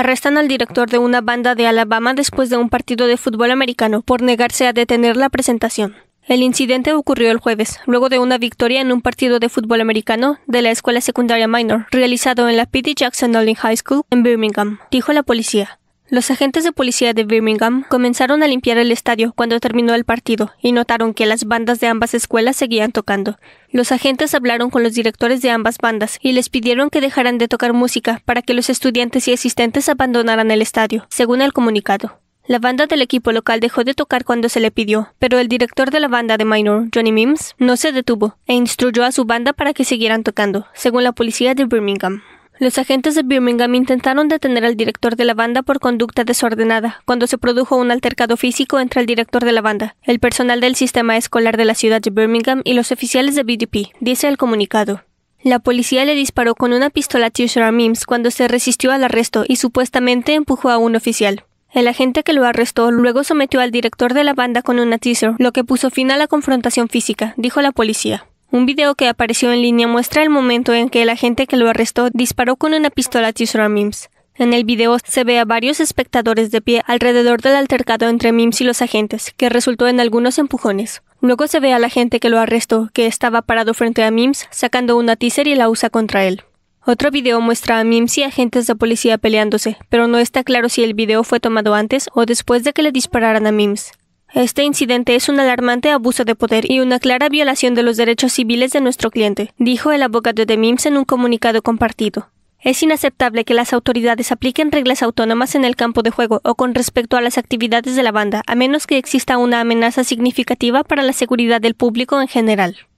Arrestan al director de una banda de Alabama después de un partido de fútbol americano por negarse a detener la presentación. El incidente ocurrió el jueves, luego de una victoria en un partido de fútbol americano de la escuela secundaria minor, realizado en la P.D. Jackson Olin High School en Birmingham, dijo la policía. Los agentes de policía de Birmingham comenzaron a limpiar el estadio cuando terminó el partido y notaron que las bandas de ambas escuelas seguían tocando. Los agentes hablaron con los directores de ambas bandas y les pidieron que dejaran de tocar música para que los estudiantes y asistentes abandonaran el estadio, según el comunicado. La banda del equipo local dejó de tocar cuando se le pidió, pero el director de la banda de Minor, Johnny Mims, no se detuvo e instruyó a su banda para que siguieran tocando, según la policía de Birmingham. Los agentes de Birmingham intentaron detener al director de la banda por conducta desordenada, cuando se produjo un altercado físico entre el director de la banda, el personal del sistema escolar de la ciudad de Birmingham y los oficiales de BDP, dice el comunicado. La policía le disparó con una pistola a Mims cuando se resistió al arresto y supuestamente empujó a un oficial. El agente que lo arrestó luego sometió al director de la banda con una teaser, lo que puso fin a la confrontación física, dijo la policía. Un video que apareció en línea muestra el momento en que el agente que lo arrestó disparó con una pistola a Mims. En el video se ve a varios espectadores de pie alrededor del altercado entre Mims y los agentes, que resultó en algunos empujones. Luego se ve a la gente que lo arrestó, que estaba parado frente a Mims, sacando una teaser y la usa contra él. Otro video muestra a Mims y agentes de policía peleándose, pero no está claro si el video fue tomado antes o después de que le dispararan a Mims. Este incidente es un alarmante abuso de poder y una clara violación de los derechos civiles de nuestro cliente, dijo el abogado de MIMS en un comunicado compartido. Es inaceptable que las autoridades apliquen reglas autónomas en el campo de juego o con respecto a las actividades de la banda, a menos que exista una amenaza significativa para la seguridad del público en general.